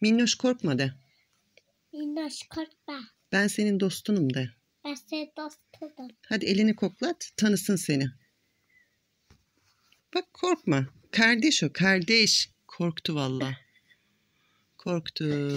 Minnoş korkma de. Minnoş korkma. Ben senin dostunum de. Ben senin dostunum. Hadi elini koklat tanısın seni. Bak korkma. Kardeş o kardeş. Korktu valla. Korktu.